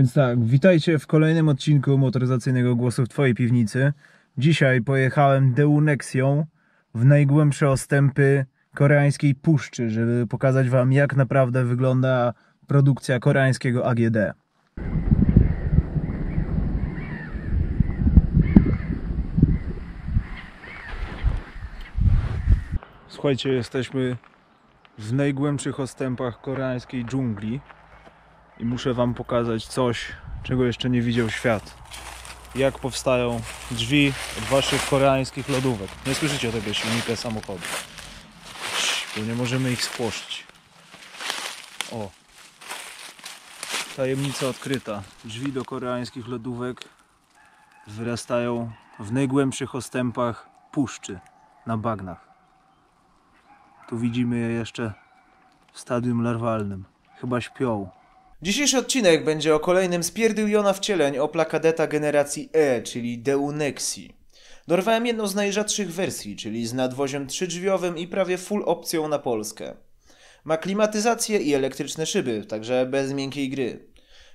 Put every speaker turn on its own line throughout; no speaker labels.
Więc tak, witajcie w kolejnym odcinku motoryzacyjnego Głosu w Twojej Piwnicy. Dzisiaj pojechałem Deunexią w najgłębsze ostępy koreańskiej puszczy, żeby pokazać Wam jak naprawdę wygląda produkcja koreańskiego AGD. Słuchajcie, jesteśmy w najgłębszych ostępach koreańskiej dżungli i muszę Wam pokazać coś, czego jeszcze nie widział świat. Jak powstają drzwi od Waszych koreańskich lodówek. Nie słyszycie tego silnika samochodu. Bo nie możemy ich spłoszyć. O. Tajemnica odkryta. Drzwi do koreańskich lodówek wyrastają w najgłębszych ostępach puszczy na bagnach. Tu widzimy je jeszcze w stadium larwalnym. Chyba śpią. Dzisiejszy odcinek będzie o kolejnym z pierdiliona wcieleń o plakadeta generacji E, czyli Deunexi. Dorwałem jedną z najrzadszych wersji, czyli z nadwoziem trzydrzwiowym i prawie full opcją na Polskę. Ma klimatyzację i elektryczne szyby, także bez miękkiej gry.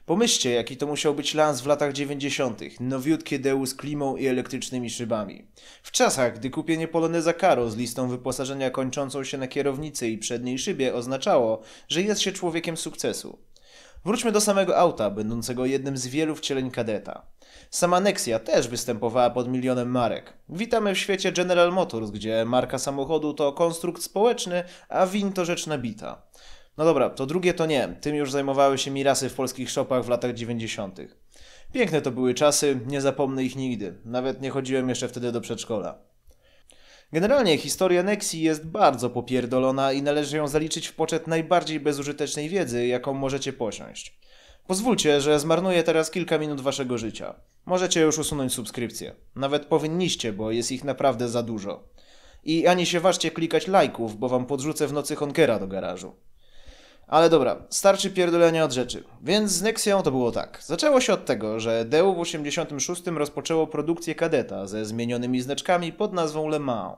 Pomyślcie, jaki to musiał być lans w latach 90. Nowiutkie Deu z klimą i elektrycznymi szybami. W czasach, gdy kupienie Poloneza Caro z listą wyposażenia kończącą się na kierownicy i przedniej szybie oznaczało, że jest się człowiekiem sukcesu. Wróćmy do samego auta, będącego jednym z wielu wcieleń kadeta. Sama Nexia też występowała pod milionem marek. Witamy w świecie General Motors, gdzie marka samochodu to konstrukt społeczny, a win to rzecz nabita. No dobra, to drugie to nie, tym już zajmowały się mirasy w polskich szopach w latach 90. Piękne to były czasy, nie zapomnę ich nigdy. Nawet nie chodziłem jeszcze wtedy do przedszkola. Generalnie historia Nexi jest bardzo popierdolona i należy ją zaliczyć w poczet najbardziej bezużytecznej wiedzy, jaką możecie posiąść. Pozwólcie, że zmarnuję teraz kilka minut waszego życia. Możecie już usunąć subskrypcje. Nawet powinniście, bo jest ich naprawdę za dużo. I ani się ważcie klikać lajków, bo wam podrzucę w nocy honkera do garażu. Ale dobra, starczy pierdolenia od rzeczy. Więc z Nexią to było tak. Zaczęło się od tego, że Deu w 86 rozpoczęło produkcję kadeta ze zmienionymi znaczkami pod nazwą Le Mans.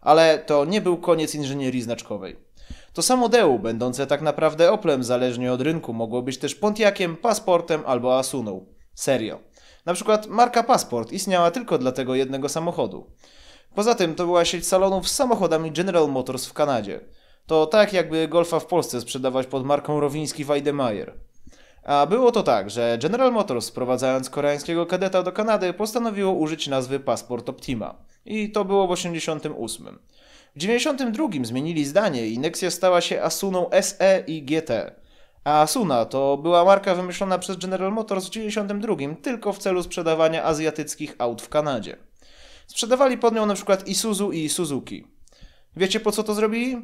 Ale to nie był koniec inżynierii znaczkowej. To samo Deu, będące tak naprawdę Oplem zależnie od rynku, mogło być też Pontiakiem, Pasportem albo Asuną. Serio. Na przykład marka Pasport istniała tylko dla tego jednego samochodu. Poza tym to była sieć salonów z samochodami General Motors w Kanadzie. To tak jakby golfa w Polsce sprzedawać pod marką Rowiński Weidemeyer. A było to tak, że General Motors sprowadzając koreańskiego kadeta do Kanady postanowiło użyć nazwy Passport Optima. I to było w 88. W 92 zmienili zdanie i Nexia stała się Asuną SE i GT. A Asuna to była marka wymyślona przez General Motors w 92 tylko w celu sprzedawania azjatyckich aut w Kanadzie. Sprzedawali pod nią na przykład Isuzu i Suzuki. Wiecie po co to zrobili?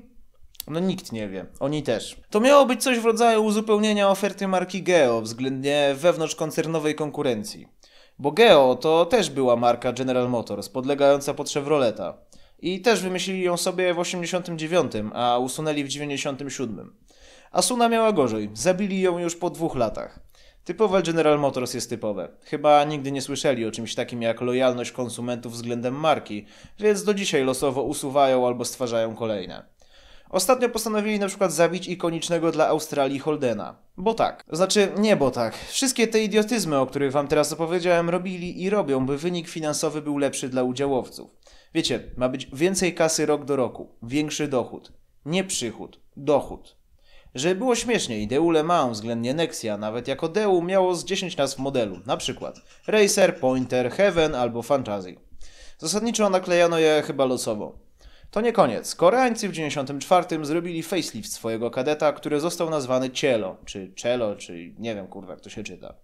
No nikt nie wie, oni też. To miało być coś w rodzaju uzupełnienia oferty marki Geo względnie wewnątrzkoncernowej konkurencji. Bo Geo to też była marka General Motors, podlegająca pod Chevroleta. I też wymyślili ją sobie w 89, a usunęli w 97. Asuna miała gorzej, zabili ją już po dwóch latach. Typowe General Motors jest typowe. Chyba nigdy nie słyszeli o czymś takim jak lojalność konsumentów względem marki, więc do dzisiaj losowo usuwają albo stwarzają kolejne. Ostatnio postanowili na przykład zabić ikonicznego dla Australii Holdena. Bo tak. Znaczy, nie bo tak. Wszystkie te idiotyzmy, o których wam teraz opowiedziałem, robili i robią, by wynik finansowy był lepszy dla udziałowców. Wiecie, ma być więcej kasy rok do roku, większy dochód. Nie przychód, dochód. Żeby było śmieszniej, Deule Le Mans względnie Nexia, nawet jako Deu, miało z 10 nazw modelu, na przykład Racer, Pointer, Heaven albo Fantasy. Zasadniczo naklejano je chyba losowo. To nie koniec. Koreańcy w 94 zrobili facelift swojego kadeta, który został nazwany Cielo, czy Cello, czy nie wiem kurwa jak to się czyta.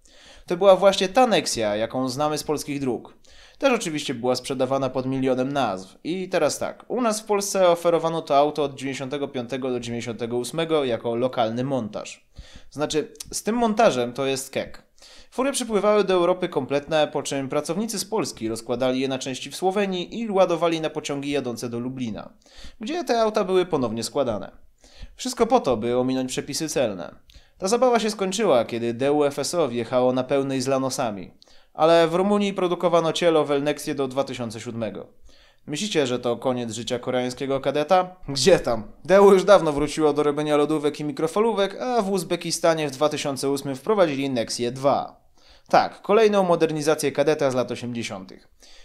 To była właśnie ta Nexia, jaką znamy z polskich dróg. Też oczywiście była sprzedawana pod milionem nazw. I teraz tak, u nas w Polsce oferowano to auto od 95 do 98 jako lokalny montaż. Znaczy, z tym montażem to jest kek. Fury przypływały do Europy kompletne, po czym pracownicy z Polski rozkładali je na części w Słowenii i ładowali na pociągi jadące do Lublina, gdzie te auta były ponownie składane. Wszystko po to, by ominąć przepisy celne. Ta zabawa się skończyła, kiedy DUFSO wjechało na pełnej z lanosami, ale w Rumunii produkowano cielo w Elnexie do 2007. Myślicie, że to koniec życia koreańskiego kadeta? Gdzie tam? Deu już dawno wróciło do robienia lodówek i mikrofalówek, a w Uzbekistanie w 2008 wprowadzili Nexie 2. Tak, kolejną modernizację kadeta z lat 80.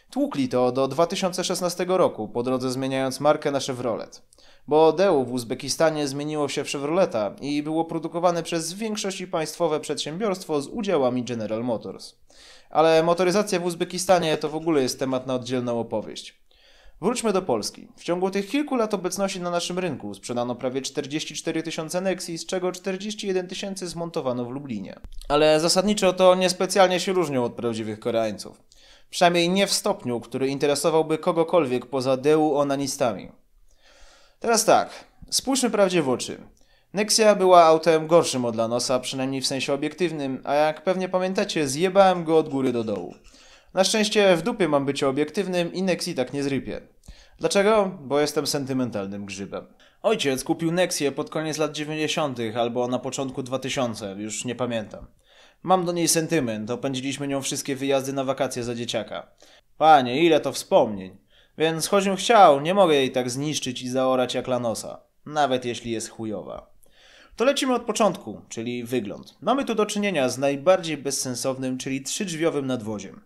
Tłukli to do 2016 roku, po drodze zmieniając markę na Chevrolet. Bo Deu w Uzbekistanie zmieniło się w Chevroleta i było produkowane przez w większości państwowe przedsiębiorstwo z udziałami General Motors. Ale motoryzacja w Uzbekistanie to w ogóle jest temat na oddzielną opowieść. Wróćmy do Polski. W ciągu tych kilku lat obecności na naszym rynku sprzedano prawie 44 tysiące Nexi, z czego 41 tysięcy zmontowano w Lublinie. Ale zasadniczo to niespecjalnie się różnią od prawdziwych Koreańców. Przynajmniej nie w stopniu, który interesowałby kogokolwiek poza deu onanistami. Teraz tak, spójrzmy prawdzie w oczy. Nexia była autem gorszym od Lanosa, przynajmniej w sensie obiektywnym, a jak pewnie pamiętacie, zjebałem go od góry do dołu. Na szczęście w dupie mam bycie obiektywnym i Nexi tak nie zrypie. Dlaczego? Bo jestem sentymentalnym grzybem. Ojciec kupił Nexię pod koniec lat 90. albo na początku 2000, już nie pamiętam. Mam do niej sentyment, opędziliśmy nią wszystkie wyjazdy na wakacje za dzieciaka. Panie, ile to wspomnień. Więc choćbym chciał, nie mogę jej tak zniszczyć i zaorać jak lanosa. Nawet jeśli jest chujowa. To lecimy od początku, czyli wygląd. Mamy tu do czynienia z najbardziej bezsensownym, czyli trzydrzwiowym nadwoziem.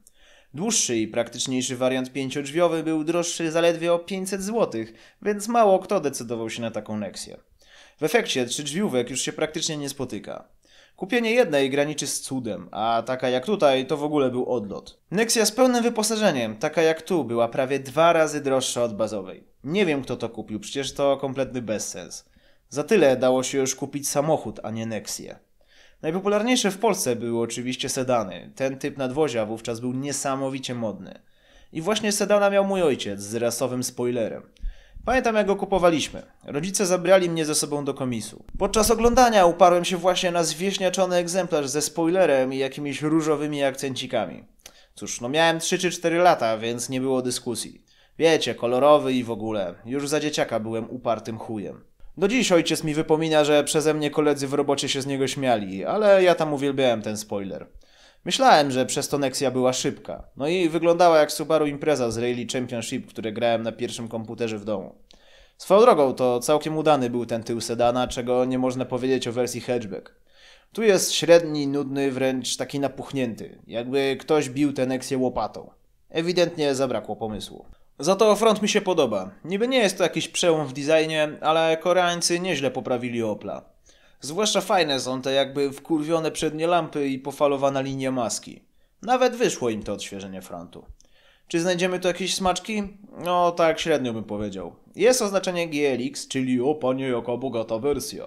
Dłuższy i praktyczniejszy wariant pięciodrzwiowy był droższy zaledwie o 500 zł, więc mało kto decydował się na taką Nexię. W efekcie trzydrzwiówek już się praktycznie nie spotyka. Kupienie jednej graniczy z cudem, a taka jak tutaj to w ogóle był odlot. Nexia z pełnym wyposażeniem, taka jak tu, była prawie dwa razy droższa od bazowej. Nie wiem kto to kupił, przecież to kompletny bezsens. Za tyle dało się już kupić samochód, a nie Nexię. Najpopularniejsze w Polsce były oczywiście sedany. Ten typ nadwozia wówczas był niesamowicie modny. I właśnie sedana miał mój ojciec z rasowym spoilerem. Pamiętam jak go kupowaliśmy. Rodzice zabrali mnie ze sobą do komisu. Podczas oglądania uparłem się właśnie na zwieśniaczony egzemplarz ze spoilerem i jakimiś różowymi akcencikami. Cóż, no miałem 3 czy 4 lata, więc nie było dyskusji. Wiecie, kolorowy i w ogóle. Już za dzieciaka byłem upartym chujem. Do dziś ojciec mi wypomina, że przeze mnie koledzy w robocie się z niego śmiali, ale ja tam uwielbiałem ten spoiler. Myślałem, że przez to Nexia była szybka. No i wyglądała jak Subaru Impreza z Rally Championship, które grałem na pierwszym komputerze w domu. Swoją drogą to całkiem udany był ten tył sedana, czego nie można powiedzieć o wersji hatchback. Tu jest średni, nudny, wręcz taki napuchnięty, jakby ktoś bił tę Nexię łopatą. Ewidentnie zabrakło pomysłu. Za to front mi się podoba. Niby nie jest to jakiś przełom w designie, ale Koreańcy nieźle poprawili Opla. Zwłaszcza fajne są te jakby wkurwione przednie lampy i pofalowana linia maski. Nawet wyszło im to odświeżenie frontu. Czy znajdziemy tu jakieś smaczki? No tak średnio bym powiedział. Jest oznaczenie GLX, czyli o panie jaka bogata wersja.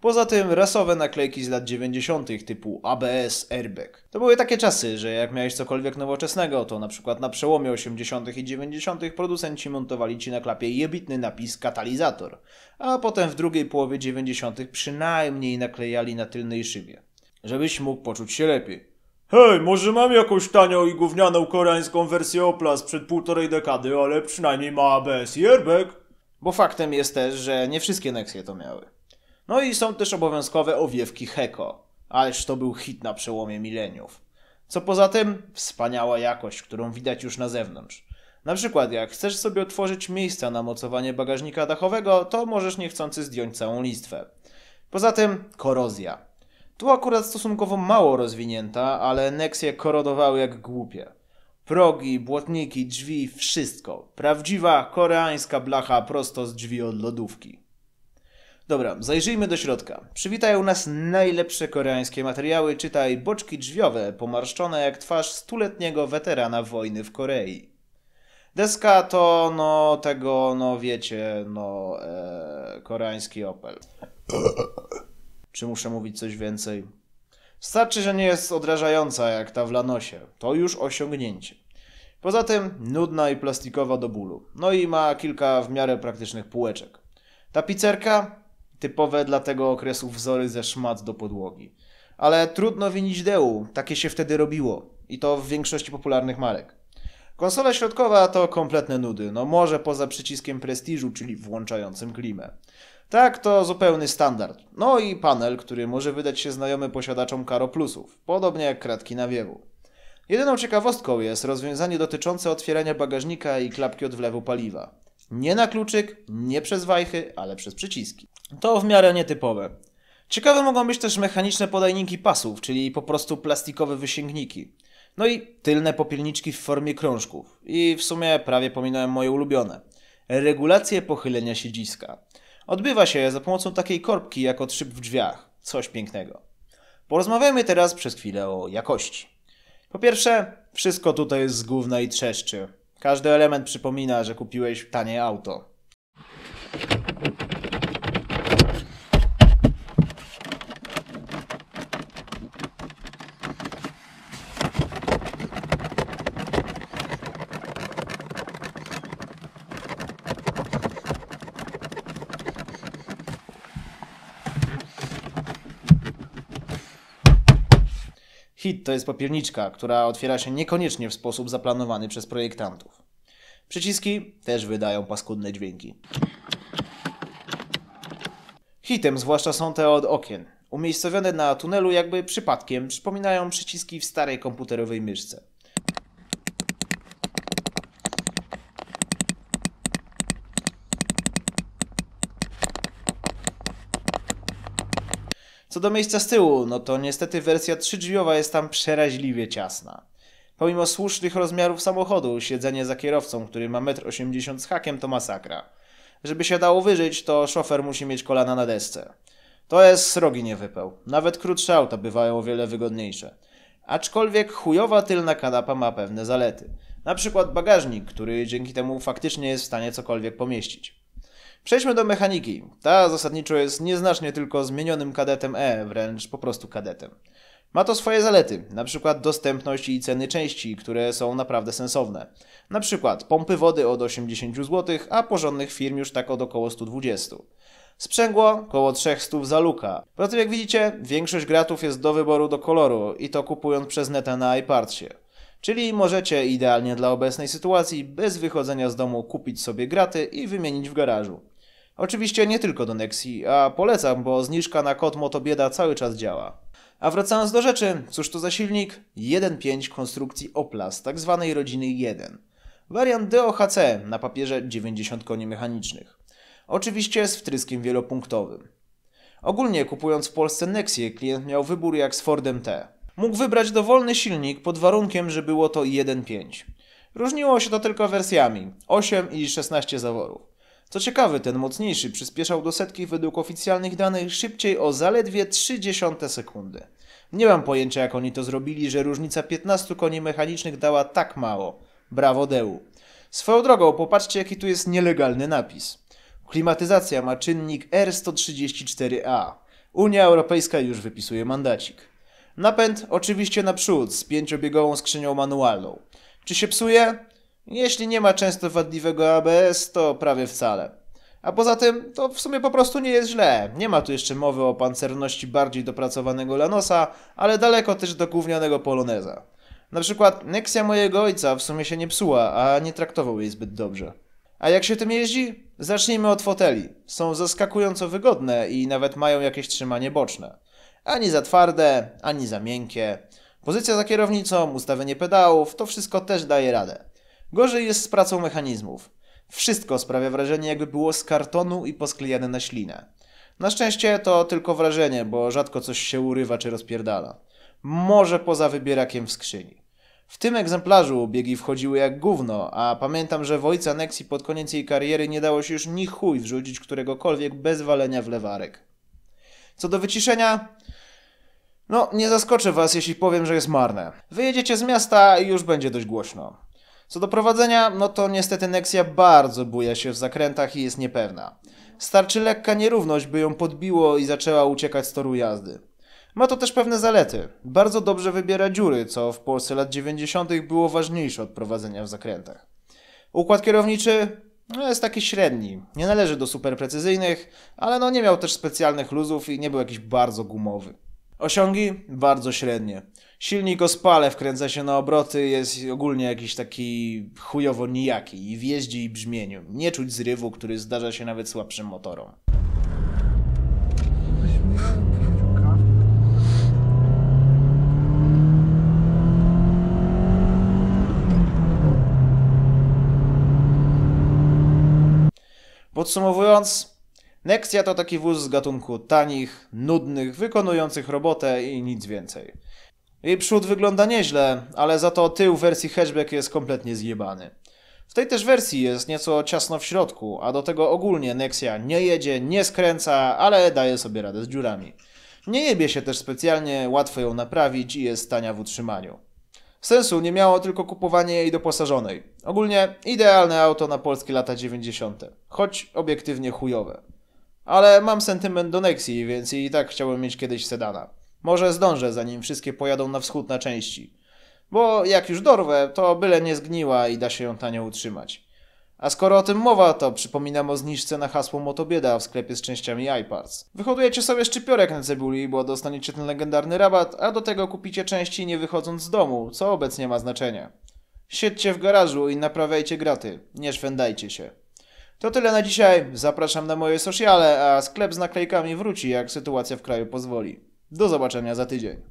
Poza tym rasowe naklejki z lat 90. typu ABS Airbag. To były takie czasy, że jak miałeś cokolwiek nowoczesnego, to na przykład na przełomie 80. i 90. producenci montowali ci na klapie jebitny napis katalizator, a potem w drugiej połowie 90. przynajmniej naklejali na tylnej szybie, żebyś mógł poczuć się lepiej. Hej, może mam jakąś tanią i gównianą koreańską wersję Opla sprzed półtorej dekady, ale przynajmniej ma ABS i airbag. Bo faktem jest też, że nie wszystkie Nexie to miały. No i są też obowiązkowe owiewki Heko, ależ to był hit na przełomie mileniów. Co poza tym wspaniała jakość, którą widać już na zewnątrz. Na przykład jak chcesz sobie otworzyć miejsca na mocowanie bagażnika dachowego, to możesz niechcący zdjąć całą listwę. Poza tym korozja. Tu akurat stosunkowo mało rozwinięta, ale Nexie korodowały jak głupie. Progi, błotniki, drzwi, wszystko. Prawdziwa koreańska blacha prosto z drzwi od lodówki. Dobra, zajrzyjmy do środka. Przywitają nas najlepsze koreańskie materiały, czytaj boczki drzwiowe, pomarszczone jak twarz stuletniego weterana wojny w Korei. Deska to, no, tego, no, wiecie, no, e, koreański Opel. Czy muszę mówić coś więcej? Starczy, że nie jest odrażająca jak ta w Lanosie. To już osiągnięcie. Poza tym nudna i plastikowa do bólu. No i ma kilka w miarę praktycznych półeczek. Tapicerka? Typowe dla tego okresu wzory ze szmat do podłogi. Ale trudno winić Deu, takie się wtedy robiło. I to w większości popularnych marek. Konsola środkowa to kompletne nudy, no może poza przyciskiem prestiżu, czyli włączającym klimę. Tak, to zupełny standard. No i panel, który może wydać się znajomy posiadaczom Karo Plusów, podobnie jak kratki nawiewu. Jedyną ciekawostką jest rozwiązanie dotyczące otwierania bagażnika i klapki od wlewu paliwa. Nie na kluczyk, nie przez wajchy, ale przez przyciski. To w miarę nietypowe. Ciekawe mogą być też mechaniczne podajniki pasów, czyli po prostu plastikowe wysięgniki. No i tylne popielniczki w formie krążków. I w sumie prawie pominąłem moje ulubione. Regulacje pochylenia siedziska. Odbywa się za pomocą takiej korbki jak od szyb w drzwiach. Coś pięknego. Porozmawiajmy teraz przez chwilę o jakości. Po pierwsze, wszystko tutaj jest z gówna i trzeszczy. Każdy element przypomina, że kupiłeś tanie auto. Hit to jest papierniczka, która otwiera się niekoniecznie w sposób zaplanowany przez projektantów. Przyciski też wydają paskudne dźwięki. Hitem zwłaszcza są te od okien. Umiejscowione na tunelu jakby przypadkiem przypominają przyciski w starej komputerowej myszce. Co do miejsca z tyłu, no to niestety wersja trzydrzwiowa jest tam przeraźliwie ciasna. Pomimo słusznych rozmiarów samochodu, siedzenie za kierowcą, który ma 1,80 m z hakiem, to masakra. Żeby się dało wyżyć, to szofer musi mieć kolana na desce. To jest srogi niewypeł. Nawet krótsze auta bywają o wiele wygodniejsze. Aczkolwiek chujowa tylna kanapa ma pewne zalety. Na przykład bagażnik, który dzięki temu faktycznie jest w stanie cokolwiek pomieścić. Przejdźmy do mechaniki. Ta zasadniczo jest nieznacznie tylko zmienionym kadetem E, wręcz po prostu kadetem. Ma to swoje zalety, np. dostępność i ceny części, które są naprawdę sensowne. Na przykład pompy wody od 80 zł, a porządnych firm już tak od około 120. Sprzęgło koło 300 za luka. Poza tym jak widzicie, większość gratów jest do wyboru do koloru i to kupując przez neta na iPartsie. Czyli możecie idealnie dla obecnej sytuacji bez wychodzenia z domu kupić sobie graty i wymienić w garażu. Oczywiście nie tylko do Nexi, a polecam, bo zniżka na kod Motobieda cały czas działa. A wracając do rzeczy, cóż to za silnik? 1.5 konstrukcji z tak zwanej rodziny 1. Wariant DOHC na papierze 90 koni mechanicznych. Oczywiście z wtryskiem wielopunktowym. Ogólnie kupując w Polsce Nexie, klient miał wybór jak z Fordem T. Mógł wybrać dowolny silnik pod warunkiem, że było to 1.5. Różniło się to tylko wersjami 8 i 16 zaworów. Co ciekawe, ten mocniejszy przyspieszał do setki według oficjalnych danych szybciej o zaledwie 30 sekundy. Nie mam pojęcia jak oni to zrobili, że różnica 15 koni mechanicznych dała tak mało. Brawo Deu. Swoją drogą, popatrzcie jaki tu jest nielegalny napis. Klimatyzacja ma czynnik R134A. Unia Europejska już wypisuje mandacik. Napęd oczywiście naprzód z pięciobiegową skrzynią manualną. Czy się psuje? Jeśli nie ma często wadliwego ABS, to prawie wcale. A poza tym, to w sumie po prostu nie jest źle. Nie ma tu jeszcze mowy o pancerności bardziej dopracowanego Lanosa, ale daleko też do gównianego Poloneza. Na przykład Nexia mojego ojca w sumie się nie psuła, a nie traktował jej zbyt dobrze. A jak się tym jeździ? Zacznijmy od foteli. Są zaskakująco wygodne i nawet mają jakieś trzymanie boczne. Ani za twarde, ani za miękkie. Pozycja za kierownicą, ustawienie pedałów, to wszystko też daje radę. Gorzej jest z pracą mechanizmów. Wszystko sprawia wrażenie, jakby było z kartonu i posklejane na ślinę. Na szczęście to tylko wrażenie, bo rzadko coś się urywa czy rozpierdala. Może poza wybierakiem w skrzyni. W tym egzemplarzu biegi wchodziły jak gówno, a pamiętam, że w ojca Nexi pod koniec jej kariery nie dało się już ni chuj wrzucić któregokolwiek bez walenia w lewarek. Co do wyciszenia, no nie zaskoczę was, jeśli powiem, że jest marne. Wyjedziecie z miasta i już będzie dość głośno. Co do prowadzenia, no to niestety Nexia bardzo buja się w zakrętach i jest niepewna. Starczy lekka nierówność, by ją podbiło i zaczęła uciekać z toru jazdy. Ma to też pewne zalety. Bardzo dobrze wybiera dziury, co w Polsce lat 90. było ważniejsze od prowadzenia w zakrętach. Układ kierowniczy no jest taki średni. Nie należy do super precyzyjnych, ale no nie miał też specjalnych luzów i nie był jakiś bardzo gumowy. Osiągi bardzo średnie. Silnik o spale wkręca się na obroty, jest ogólnie jakiś taki chujowo nijaki i w jeździe i brzmieniu. Nie czuć zrywu, który zdarza się nawet słabszym motorom. Podsumowując, Nexia to taki wóz z gatunku tanich, nudnych, wykonujących robotę i nic więcej. Jej przód wygląda nieźle, ale za to tył wersji hatchback jest kompletnie zjebany. W tej też wersji jest nieco ciasno w środku, a do tego ogólnie Nexia nie jedzie, nie skręca, ale daje sobie radę z dziurami. Nie jebie się też specjalnie, łatwo ją naprawić i jest tania w utrzymaniu. Sensu nie miało tylko kupowanie jej doposażonej. Ogólnie idealne auto na polskie lata 90., choć obiektywnie chujowe. Ale mam sentyment do Nexi, więc i tak chciałem mieć kiedyś sedana. Może zdążę, zanim wszystkie pojadą na wschód na części. Bo jak już dorwę, to byle nie zgniła i da się ją tanio utrzymać. A skoro o tym mowa, to przypominam o zniżce na hasło Motobieda w sklepie z częściami iParts. Wyhodujecie sobie szczypiorek na cebuli, bo dostaniecie ten legendarny rabat, a do tego kupicie części nie wychodząc z domu, co obecnie ma znaczenie. Siedźcie w garażu i naprawiajcie graty, nie szwendajcie się. To tyle na dzisiaj, zapraszam na moje sociale, a sklep z naklejkami wróci jak sytuacja w kraju pozwoli. Do zobaczenia za tydzień.